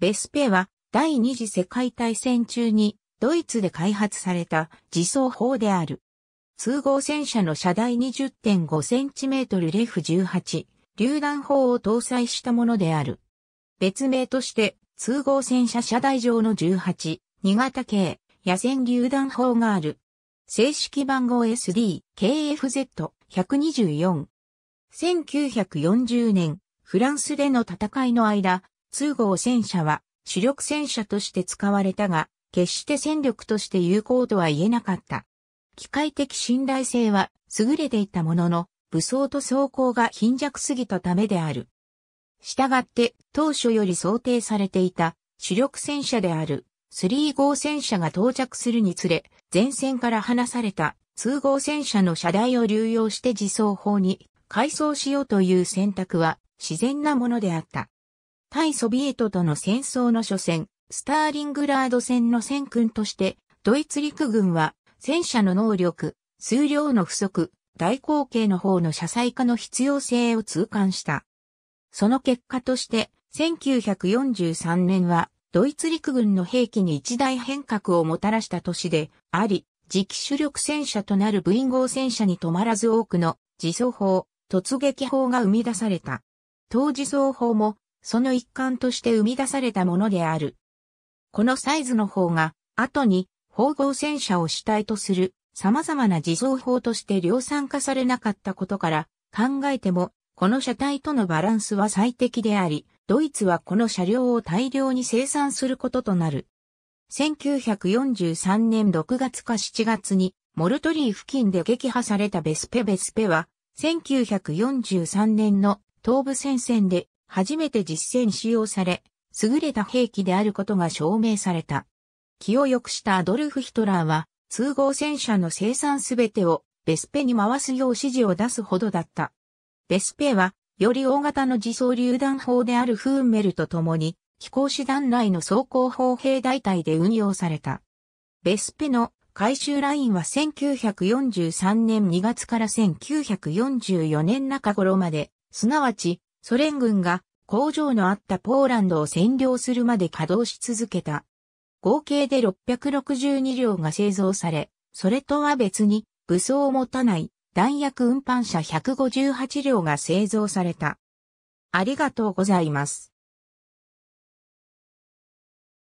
ベスペは第二次世界大戦中にドイツで開発された自走砲である。通合戦車の車台 20.5cm レフ18、榴弾砲を搭載したものである。別名として、通合戦車車台上の18、新潟系、野戦榴弾砲がある。正式番号 SD、KFZ124。1940年、フランスでの戦いの間、通号戦車は主力戦車として使われたが、決して戦力として有効とは言えなかった。機械的信頼性は優れていたものの、武装と装甲が貧弱すぎたためである。したがって当初より想定されていた主力戦車である3号戦車が到着するにつれ、前線から離された通号戦車の車台を流用して自走砲に改装しようという選択は自然なものであった。対ソビエトとの戦争の初戦、スターリングラード戦の戦訓として、ドイツ陸軍は戦車の能力、数量の不足、大口径の方の車載化の必要性を痛感した。その結果として、1943年はドイツ陸軍の兵器に一大変革をもたらした年であり、次期主力戦車となる V 号戦車に止まらず多くの自走砲、突撃砲が生み出された。当自走砲もその一環として生み出されたものである。このサイズの方が、後に、縫合戦車を主体とする様々な自走法として量産化されなかったことから、考えても、この車体とのバランスは最適であり、ドイツはこの車両を大量に生産することとなる。1943年6月か7月に、モルトリー付近で撃破されたベスペベスペは、1943年の東部戦線で初めて実戦使用され、優れた兵器であることが証明された。気を良くしたアドルフ・ヒトラーは、通合戦車の生産すべてをベスペに回すよう指示を出すほどだった。ベスペは、より大型の自走榴弾砲であるフーンメルと共に、飛行士団内の装甲砲兵大隊で運用された。ベスペの回収ラインは1943年2月から1944年中頃まで、すなわちソ連軍が工場のあったポーランドを占領するまで稼働し続けた。合計で662両が製造され、それとは別に武装を持たない弾薬運搬車158両が製造された。ありがとうございます。